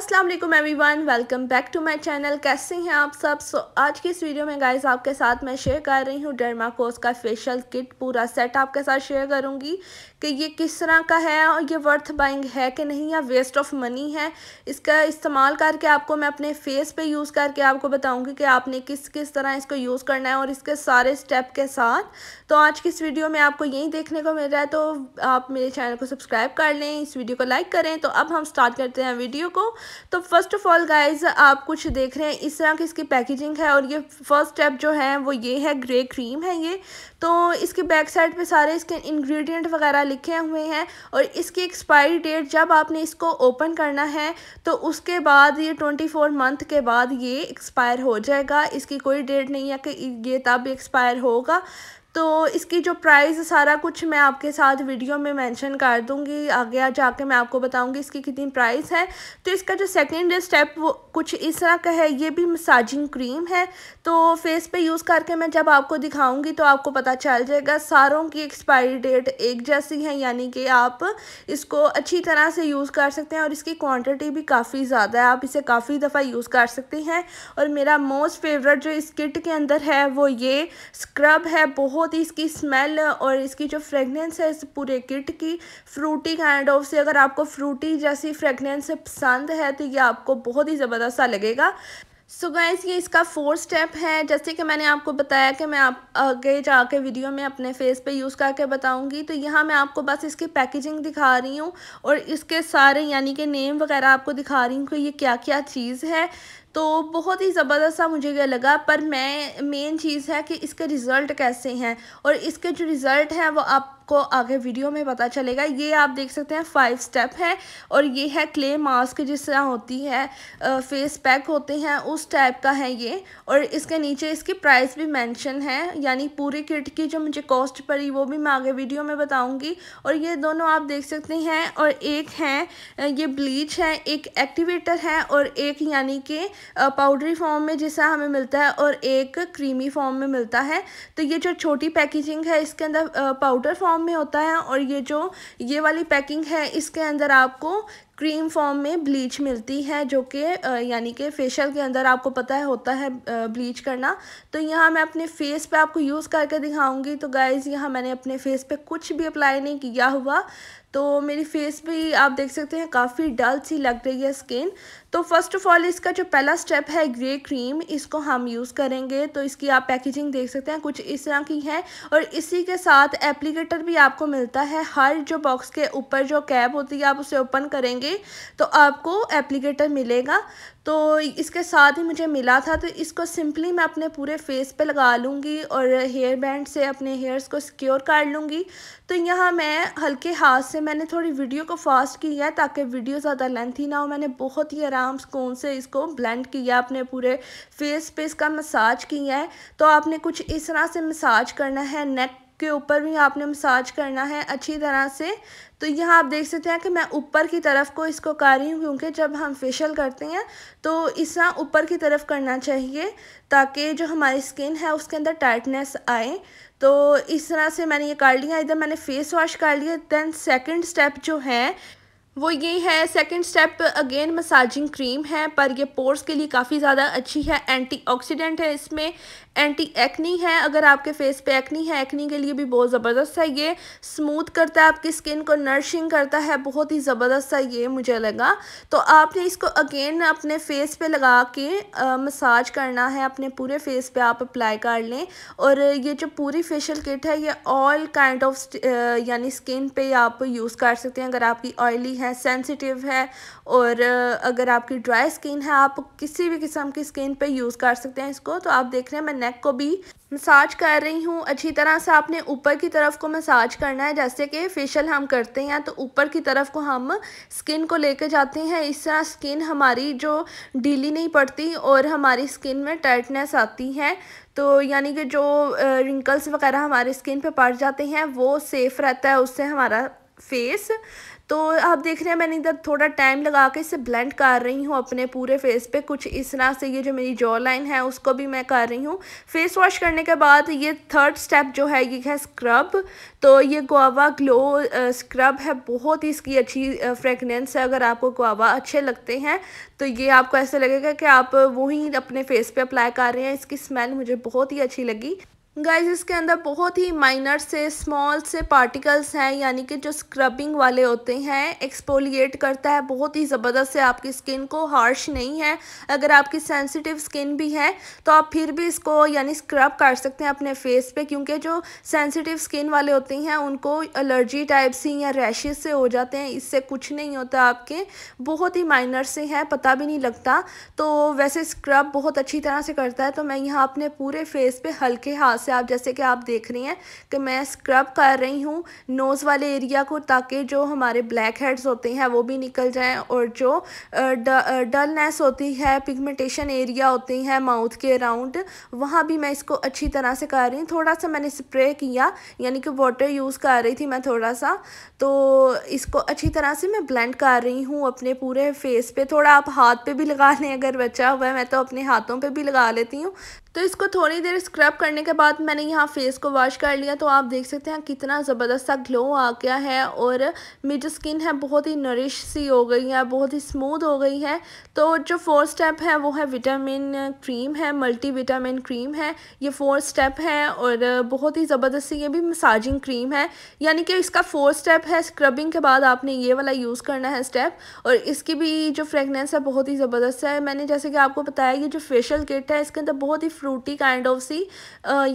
Aslam everyone welcome back to my channel कैसे हैं आप सब सो so, आज की इस वीडियो में गाइज आपके साथ मैं शेयर कर रही हूँ कोस का फेशियल किट पूरा सेट आपके साथ शेयर करूँगी कि ये किस तरह का है और ये वर्थ बाइंग है कि नहीं या वेस्ट ऑफ मनी है इसका इस्तेमाल करके आपको मैं अपने फेस पर यूज़ करके आपको बताऊँगी कि आपने किस किस तरह इसको यूज़ करना है और इसके सारे स्टेप के साथ तो आज की इस वीडियो में आपको यही देखने को मिल रहा है तो आप मेरे चैनल को सब्सक्राइब कर लें इस वीडियो को लाइक करें तो अब हम स्टार्ट करते हैं वीडियो को तो फर्स्ट ऑफ ऑल गाइज आप कुछ देख रहे हैं इस तरह की इसकी पैकेजिंग है और ये फर्स्ट स्टेप जो है वो ये है ग्रे क्रीम है ये तो इसके बैक साइड पे सारे इसके इंग्रेडिएंट वगैरह लिखे हुए हैं और इसकी एक्सपायरी डेट जब आपने इसको ओपन करना है तो उसके बाद ये ट्वेंटी फोर मंथ के बाद ये एक्सपायर हो जाएगा इसकी कोई डेट नहीं है कि ये तब एक्सपायर होगा तो इसकी जो प्राइस सारा कुछ मैं आपके साथ वीडियो में मेंशन कर दूंगी आगे जाके मैं आपको बताऊंगी इसकी कितनी प्राइस है तो इसका जो सेकंड स्टेप वो कुछ इस तरह का है ये भी मसाजिंग क्रीम है तो फेस पे यूज़ करके मैं जब आपको दिखाऊंगी तो आपको पता चल जाएगा सारों की एक्सपायरी डेट एक जैसी है यानी कि आप इसको अच्छी तरह से यूज़ कर सकते हैं और इसकी क्वान्टिटी भी काफ़ी ज़्यादा है आप इसे काफ़ी दफ़ा यूज़ कर सकती हैं और मेरा मोस्ट फेवरेट जो इस किट के अंदर है वो ये स्क्रब है बहुत बहुत ही इसकी स्मेल और इसकी जो फ्रेगनेंस है इस पूरे किट की फ्रूटी काइंड ऑफ से अगर आपको फ्रूटी जैसी फ्रेगनेंस पसंद है तो ये आपको बहुत ही ज़बरदस्त सा लगेगा सो so गाइज़ ये इसका फोर स्टेप है जैसे कि मैंने आपको बताया कि मैं आप आगे जाके वीडियो में अपने फेस पे यूज़ करके बताऊंगी तो यहाँ मैं आपको बस इसकी पैकेजिंग दिखा रही हूँ और इसके सारे यानी कि नेम वगैरह आपको दिखा रही हूँ कि ये क्या क्या चीज़ है तो बहुत ही ज़बरदस्त सा मुझे यह लगा पर मैं मेन चीज़ है कि इसके रिज़ल्ट कैसे हैं और इसके जो रिज़ल्ट हैं वो आपको आगे वीडियो में पता चलेगा ये आप देख सकते हैं फाइव स्टेप है और ये है क्ले मास्क जिस तरह होती है फेस पैक होते हैं उस टाइप का है ये और इसके नीचे इसकी प्राइस भी मेंशन है यानी पूरी किट की जो मुझे कॉस्ट पड़ी वो भी मैं आगे वीडियो में बताऊंगी और ये दोनों आप देख सकते हैं और एक है ये ब्लीच है एक एक्टिवेटर है और एक यानी कि पाउडरी फॉर्म में जैसा हमें मिलता है और एक क्रीमी फॉर्म में मिलता है तो ये जो छोटी पैकेजिंग है इसके अंदर पाउडर फॉर्म में होता है और ये जो ये वाली पैकिंग है इसके अंदर आपको क्रीम फॉर्म में ब्लीच मिलती है जो कि यानी कि फेशियल के अंदर आपको पता है होता है ब्लीच करना तो यहाँ मैं अपने फेस पे आपको यूज़ करके दिखाऊंगी तो गाइज़ यहाँ मैंने अपने फेस पे कुछ भी अप्लाई नहीं किया हुआ तो मेरी फेस भी आप देख सकते हैं काफ़ी डल सी लग रही है स्किन तो फर्स्ट ऑफ ऑल इसका जो पहला स्टेप है ग्रे क्रीम इसको हम यूज़ करेंगे तो इसकी आप पैकेजिंग देख सकते हैं कुछ इस तरह की है और इसी के साथ एप्लीकेटर भी आपको मिलता है हर जो बॉक्स के ऊपर जो कैब होती है आप उसे ओपन करेंगे तो आपको एप्लीकेटर मिलेगा तो इसके साथ ही मुझे मिला था तो इसको सिंपली मैं अपने पूरे फेस पे लगा लूँगी और हेयर बैंड से अपने हेयर्स को सिक्योर कर लूँगी तो यहाँ मैं हल्के हाथ से मैंने थोड़ी वीडियो को फास्ट की है ताकि वीडियो ज़्यादा लेंथी ना हो मैंने बहुत ही आराम आराम सुकून से इसको ब्लेंड किया अपने पूरे फेस पे इसका मसाज किया है तो आपने कुछ इस तरह से मसाज करना है नेक के ऊपर भी आपने मसाज करना है अच्छी तरह से तो यहाँ आप देख सकते हैं कि मैं ऊपर की तरफ को इसको कर रही हूँ क्योंकि जब हम फेशियल करते हैं तो इस तरह ऊपर की तरफ करना चाहिए ताकि जो हमारी स्किन है उसके अंदर टाइटनेस आए तो इस तरह से मैंने ये कर लिया इधर मैंने फ़ेस वॉश कर लिया दैन सेकंड स्टेप जो है वो ये है second step again massaging cream है पर ये पोर्स के लिए काफ़ी ज़्यादा अच्छी है एंटीऑक्सीडेंट है इसमें एंटी एक्नी है अगर आपके फेस पे एक्नी है एक्नी के लिए भी बहुत ज़बरदस्त है ये स्मूथ करता है आपकी स्किन को नर्शिंग करता है बहुत ही ज़बरदस्त है ये मुझे लगा तो आपने इसको अगेन अपने फेस पे लगा के आ, मसाज करना है अपने पूरे फेस पे आप अप्लाई कर लें और ये जो पूरी फेशियल किट है ये ऑल काइंड ऑफ यानी स्किन पर आप यूज़ कर सकते हैं अगर आपकी ऑयली है सेंसिटिव है और अगर आपकी ड्राई स्किन है आप किसी भी किस्म की स्किन पे यूज़ कर सकते हैं इसको तो आप देख रहे हैं मैं नेक को भी मसाज कर रही हूँ अच्छी तरह से आपने ऊपर की तरफ को मसाज करना है जैसे कि फेशियल हम करते हैं तो ऊपर की तरफ को हम स्किन को लेकर जाते हैं इस तरह स्किन हमारी जो ढीली नहीं पड़ती और हमारी स्किन में टाइटनेस आती है तो यानी कि जो रिंकल्स वगैरह हमारे स्किन पे पड़ जाते हैं वो सेफ़ रहता है उससे हमारा फेस तो आप देख रहे हैं मैंने इधर थोड़ा टाइम लगा के इसे ब्लेंड कर रही हूँ अपने पूरे फेस पे कुछ इस तरह से ये जो मेरी जॉ लाइन है उसको भी मैं कर रही हूँ फेस वॉश करने के बाद ये थर्ड स्टेप जो है ये है स्क्रब तो ये गुआवा ग्लो स्क्रब है बहुत ही इसकी अच्छी फ्रेगनेंस है अगर आपको गुआवा अच्छे लगते हैं तो ये आपको ऐसा लगेगा कि आप वही अपने फेस पर अप्लाई कर रहे हैं इसकी स्मेल मुझे बहुत ही अच्छी लगी गाइज इसके अंदर बहुत ही माइनर से स्मॉल से पार्टिकल्स हैं यानी कि जो स्क्रबिंग वाले होते हैं एक्सपोलिएट करता है बहुत ही ज़बरदस्त है आपकी स्किन को हार्श नहीं है अगर आपकी सेंसिटिव स्किन भी है तो आप फिर भी इसको यानी स्क्रब कर सकते हैं अपने फेस पे क्योंकि जो सेंसिटिव स्किन वाले होते हैं उनको एलर्जी टाइप से या रैशेज से हो जाते हैं इससे कुछ नहीं होता आपके बहुत ही माइनर से हैं पता भी नहीं लगता तो वैसे स्क्रब बहुत अच्छी तरह से करता है तो मैं यहाँ अपने पूरे फेस पर हल्के हाथ से आप जैसे कि आप देख रही हैं कि मैं स्क्रब कर रही हूँ नोज़ वाले एरिया को ताकि जो हमारे ब्लैक हेड्स होते हैं वो भी निकल जाएँ और जो डलनेस होती है पिगमेंटेशन एरिया होती है माउथ के अराउंड वहाँ भी मैं इसको अच्छी तरह से कर रही हूँ थोड़ा सा मैंने स्प्रे किया यानी कि वाटर यूज़ कर रही थी मैं थोड़ा सा तो इसको अच्छी तरह से मैं ब्लेंड कर रही हूँ अपने पूरे फेस पे थोड़ा आप हाथ पे भी लगा लें अगर बचा हुआ है मैं तो अपने हाथों पे भी लगा लेती हूँ तो इसको थोड़ी देर स्क्रब करने के बाद मैंने यहाँ फेस को वॉश कर लिया तो आप देख सकते हैं कितना ज़बरदस्त सा ग्लो आ गया है और मेरी जो स्किन है बहुत ही नरिश सी हो गई है बहुत ही स्मूथ हो गई है तो जो फोर स्टेप है वो है विटामिन क्रीम है मल्टी विटामिन क्रीम है ये फोर स्टेप है और बहुत ही ज़बरदस्त सी ये भी मसाजिंग क्रीम है यानी कि इसका फोर्थ स्टेप है स्क्रबिंग के बाद आपने ये वाला यूज़ करना है स्टेप और इसकी भी जो फ्रेगनेंस है बहुत ही ज़बरदस्त है मैंने जैसे कि आपको बताया ये जो फेशियल किट है इसके अंदर बहुत ही फ्रूटी काइंड ऑफ सी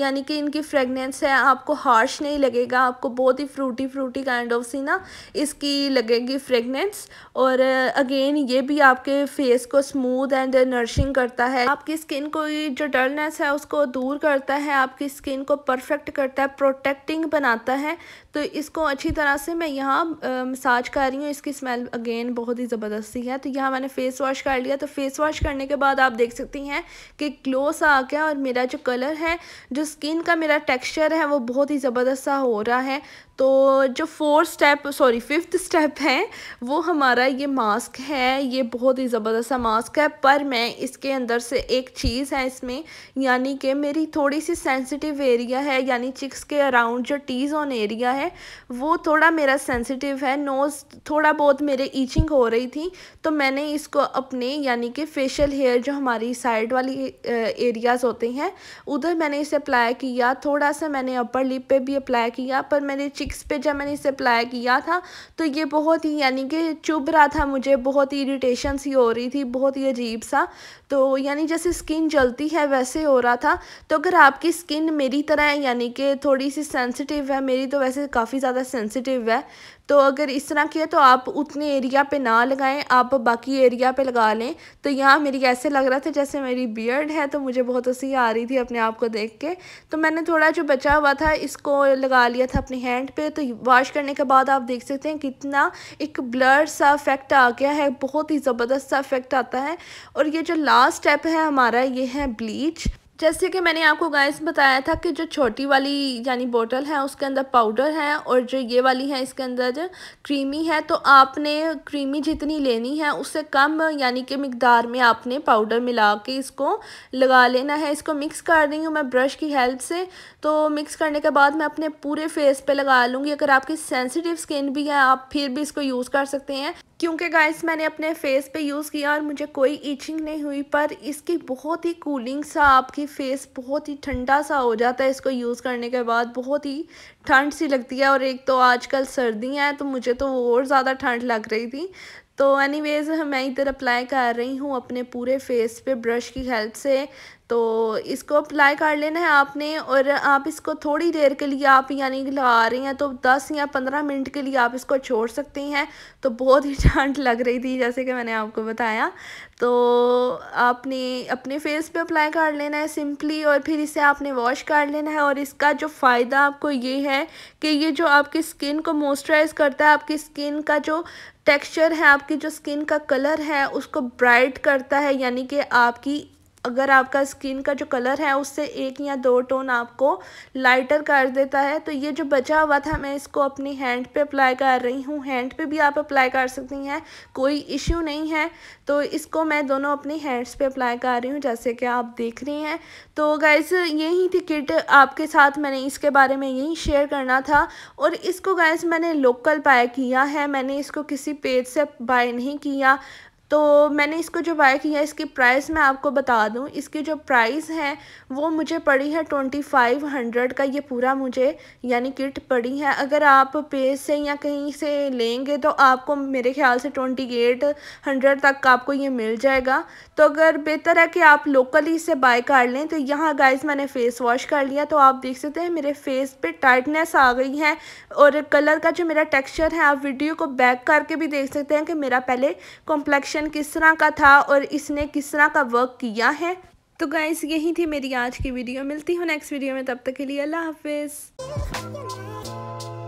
यानी कि इनकी फ्रेगनेंस है आपको हार्श नहीं लगेगा आपको बहुत ही फ्रूटी फ्रूटी काइंड ऑफ सी ना इसकी लगेगी फ्रेगनेंस और अगेन ये भी आपके फेस को स्मूथ एंड नर्शिंग करता है आपकी स्किन को जो डलनेस है उसको दूर करता है आपकी स्किन को परफेक्ट करता है प्रोटेक्टिंग बनाता है तो इसको अच्छी तरह से मैं यहाँ मसाज कर रही हूँ इसकी स्मेल अगेन बहुत ही ज़बरदस्ती है तो यहाँ मैंने फ़ेस वॉश कर लिया तो फ़ेस वॉश करने के बाद आप देख सकती हैं कि ग्लो सा आ गया और मेरा जो कलर है जो स्किन का मेरा टेक्स्चर है वो बहुत ही ज़बरदस्त सा हो रहा है तो जो fourth step sorry fifth step है वो हमारा ये मास्क है ये बहुत ही ज़बरदस्त सा मास्क है पर मैं इसके अंदर से एक चीज़ है इसमें यानी कि मेरी थोड़ी सी सेंसिटिव एरिया है यानी चिक्स के अराउंड जो टी जोन एरिया है वो थोड़ा मेरा सेंसिटिव है नोज़ थोड़ा बहुत मेरे ईचिंग हो रही थी तो मैंने इसको अपने यानी कि फेशियल हेयर जो हमारी साइड वाली एरियाज़ होते हैं उधर मैंने इसे अप्लाई किया थोड़ा सा मैंने अपर लिप पर भी अप्लाई किया पर मैंने चिक्स पे जब मैंने इसे अप्लाई किया था तो ये बहुत ही यानी कि चुभ रहा था मुझे बहुत ही इरीटेशन सी हो रही थी बहुत ही अजीब सा तो यानी जैसे स्किन जलती है वैसे हो रहा था तो अगर आपकी स्किन मेरी तरह यानी कि थोड़ी सी सेंसिटिव है मेरी तो वैसे काफ़ी ज़्यादा सेंसिटिव है तो अगर इस तरह की है तो आप उतने एरिया पे ना लगाएं आप बाकी एरिया पे लगा लें तो यहाँ मेरी ऐसे लग रहा था जैसे मेरी बियर्ड है तो मुझे बहुत हँसी आ रही थी अपने आप को देख के तो मैंने थोड़ा जो बचा हुआ था इसको लगा लिया था अपने हैंड पे तो वॉश करने के बाद आप देख सकते हैं कितना एक ब्लर सा इफ़ेक्ट आ गया है बहुत ही ज़बरदस्त सा इफ़ेक्ट आता है और ये जो लास्ट स्टेप है हमारा ये है ब्लीच जैसे कि मैंने आपको गैस बताया था कि जो छोटी वाली यानी बोतल है उसके अंदर पाउडर है और जो ये वाली है इसके अंदर जो क्रीमी है तो आपने क्रीमी जितनी लेनी है उससे कम यानी कि मकदार में आपने पाउडर मिला के इसको लगा लेना है इसको मिक्स कर रही हूँ मैं ब्रश की हेल्प से तो मिक्स करने के बाद मैं अपने पूरे फेस पर लगा लूँगी अगर आपकी सेंसिटिव स्किन भी है आप फिर भी इसको यूज़ कर सकते हैं क्योंकि गाइस मैंने अपने फेस पे यूज़ किया और मुझे कोई ईचिंग नहीं हुई पर इसकी बहुत ही कूलिंग सा आपकी फ़ेस बहुत ही ठंडा सा हो जाता है इसको यूज़ करने के बाद बहुत ही ठंड सी लगती है और एक तो आजकल सर्दियाँ हैं तो मुझे तो और ज़्यादा ठंड लग रही थी तो एनीवेज़ मैं इधर अप्लाई कर रही हूँ अपने पूरे फेस पे ब्रश की हेल्प से तो इसको अप्लाई कर लेना है आपने और आप इसको थोड़ी देर के लिए आप यानी लगा रहे हैं तो 10 या 15 मिनट के लिए आप इसको छोड़ सकते हैं तो बहुत ही ठंड लग रही थी जैसे कि मैंने आपको बताया तो आपने अपने फेस पे अप्लाई कर लेना है सिंपली और फिर इसे आपने वॉश कर लेना है और इसका जो फ़ायदा आपको ये है कि ये जो आपकी स्किन को मॉइस्चराइज करता है आपकी स्किन का जो टेक्सचर है आपकी जो स्किन का कलर है उसको ब्राइट करता है यानी कि आपकी अगर आपका स्किन का जो कलर है उससे एक या दो टोन आपको लाइटर कर देता है तो ये जो बचा हुआ था मैं इसको अपनी हैंड पे अप्लाई कर रही हूँ हैंड पे भी आप अप्लाई कर सकती हैं कोई इश्यू नहीं है तो इसको मैं दोनों अपनी हैंड्स पे अप्लाई कर रही हूँ जैसे कि आप देख रही हैं तो गैस यही थी किट आपके साथ मैंने इसके बारे में यही शेयर करना था और इसको गैस मैंने लोकल बाय किया है मैंने इसको किसी पेज से बाय नहीं किया तो मैंने इसको जो बाय किया इसकी प्राइस मैं आपको बता दूं इसकी जो प्राइस है वो मुझे पड़ी है ट्वेंटी फाइव हंड्रेड का ये पूरा मुझे यानी किट पड़ी है अगर आप पेज से या कहीं से लेंगे तो आपको मेरे ख्याल से ट्वेंटी एट हंड्रेड तक आपको ये मिल जाएगा तो अगर बेहतर है कि आप लोकली इसे बाय कर लें तो यहाँ गाइस मैंने फ़ेस वॉश कर लिया तो आप देख सकते हैं मेरे फेस पर टाइटनेस आ गई है और कलर का जो मेरा टेक्स्चर है आप वीडियो को बैक करके भी देख सकते हैं कि मेरा पहले कॉम्प्लेक्शन एक्शन किस तरह का था और इसने किस तरह का वर्क किया है तो गाइस यही थी मेरी आज की वीडियो मिलती हूँ नेक्स्ट वीडियो में तब तक के लिए अल्लाह हाफिज़